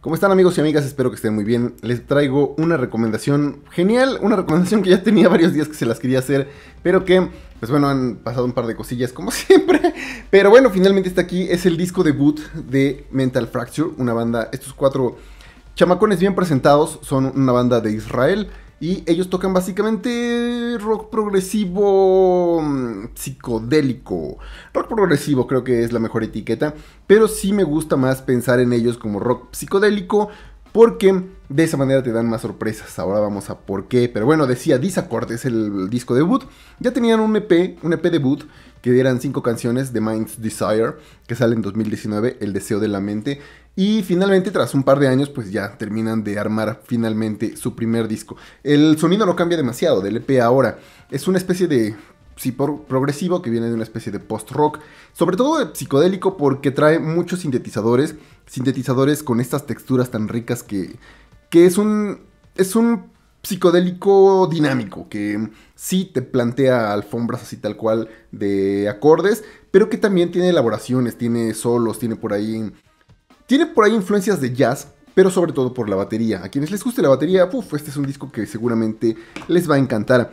¿Cómo están amigos y amigas? Espero que estén muy bien. Les traigo una recomendación genial, una recomendación que ya tenía varios días que se las quería hacer, pero que, pues bueno, han pasado un par de cosillas como siempre. Pero bueno, finalmente está aquí, es el disco debut de Mental Fracture, una banda, estos cuatro chamacones bien presentados, son una banda de Israel. Y ellos tocan básicamente rock progresivo mm, psicodélico. Rock progresivo creo que es la mejor etiqueta, pero sí me gusta más pensar en ellos como rock psicodélico porque de esa manera te dan más sorpresas. Ahora vamos a por qué. Pero bueno, decía Disaccord es el disco debut. Ya tenían un EP, un EP debut, que eran cinco canciones de Mind's Desire, que sale en 2019, El Deseo de la Mente. Y finalmente, tras un par de años, pues ya terminan de armar finalmente su primer disco. El sonido no cambia demasiado del EP ahora. Es una especie de sí, progresivo que viene de una especie de post-rock, sobre todo de psicodélico porque trae muchos sintetizadores, sintetizadores con estas texturas tan ricas que, que es un es un psicodélico dinámico que sí te plantea alfombras así tal cual de acordes, pero que también tiene elaboraciones, tiene solos, tiene por ahí tiene por ahí influencias de jazz, pero sobre todo por la batería. A quienes les guste la batería, puff, este es un disco que seguramente les va a encantar.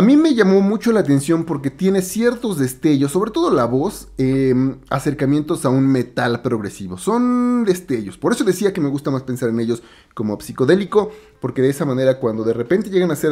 A mí me llamó mucho la atención porque tiene ciertos destellos, sobre todo la voz, em, acercamientos a un metal progresivo. Son destellos. Por eso decía que me gusta más pensar en ellos como psicodélico, porque de esa manera cuando de repente llegan a hacer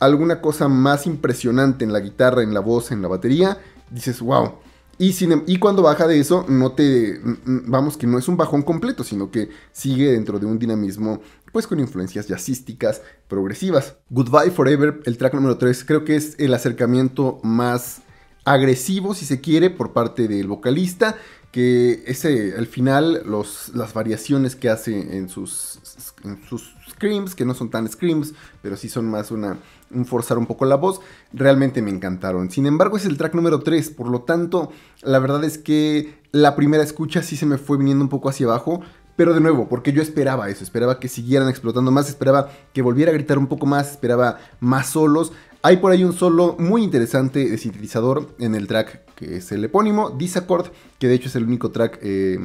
alguna cosa más impresionante en la guitarra, en la voz, en la batería, dices, wow. Y, em, y cuando baja de eso, no te. Vamos, que no es un bajón completo, sino que sigue dentro de un dinamismo pues con influencias jazzísticas progresivas. Goodbye Forever, el track número 3, creo que es el acercamiento más agresivo, si se quiere, por parte del vocalista, que ese, eh, al final, los, las variaciones que hace en sus, en sus screams, que no son tan screams, pero sí son más una, un forzar un poco la voz, realmente me encantaron. Sin embargo, es el track número 3, por lo tanto, la verdad es que la primera escucha sí se me fue viniendo un poco hacia abajo, pero de nuevo, porque yo esperaba eso, esperaba que siguieran explotando más, esperaba que volviera a gritar un poco más, esperaba más solos. Hay por ahí un solo muy interesante de sintetizador en el track que es el epónimo, Discord, que de hecho es el único track... Eh,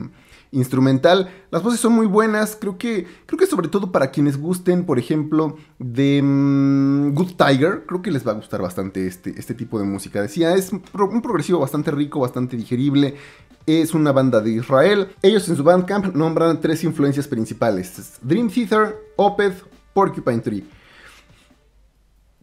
instrumental. Las voces son muy buenas, creo que, creo que sobre todo para quienes gusten, por ejemplo, de mm, Good Tiger, creo que les va a gustar bastante este, este tipo de música. Decía, es un, progresivo bastante rico, bastante digerible. Es una banda de Israel. Ellos en su Bandcamp nombran tres influencias principales. Dream Theater, Opeth, Porcupine Tree.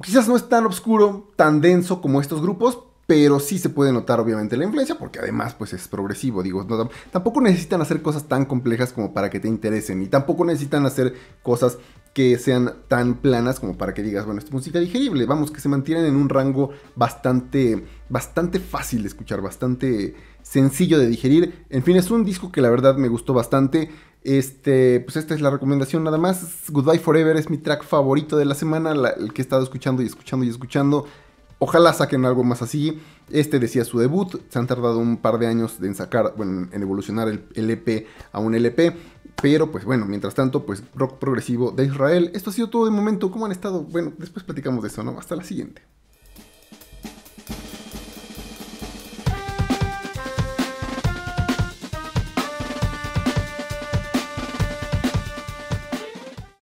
Quizás no es tan oscuro, tan denso como estos grupos, pero sí se puede notar obviamente la influencia porque además pues es progresivo, digo, tampoco necesitan hacer cosas tan complejas como para que te interesen y tampoco necesitan hacer cosas que sean tan planas como para que digas, bueno, esta música digerible, vamos, que se mantienen en un rango bastante, bastante fácil de escuchar, bastante sencillo de digerir, en fin, es un disco que la verdad me gustó bastante, este, pues esta es la recomendación nada más, Goodbye Forever es mi track favorito de la semana, el que he estado escuchando y escuchando y escuchando, Ojalá saquen algo más así. Este decía su debut. Se han tardado un par de años en sacar, bueno, en evolucionar el, LP e a un LP. Pero pues bueno, mientras tanto, pues rock progresivo de Israel. Esto ha sido todo de momento. ¿Cómo han estado? Bueno, después platicamos de eso, ¿no? Hasta la siguiente.